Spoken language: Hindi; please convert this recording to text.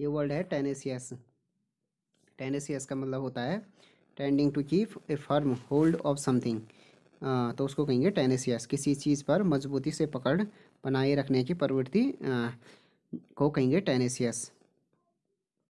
ये वर्ड है टेनेसियस टेनेसियस का मतलब होता है tending to keep a firm hold of something तो उसको कहेंगे टेनेसियस किसी चीज़ पर मजबूती से पकड़ बनाए रखने की प्रवृत्ति को कहेंगे टेनेसियस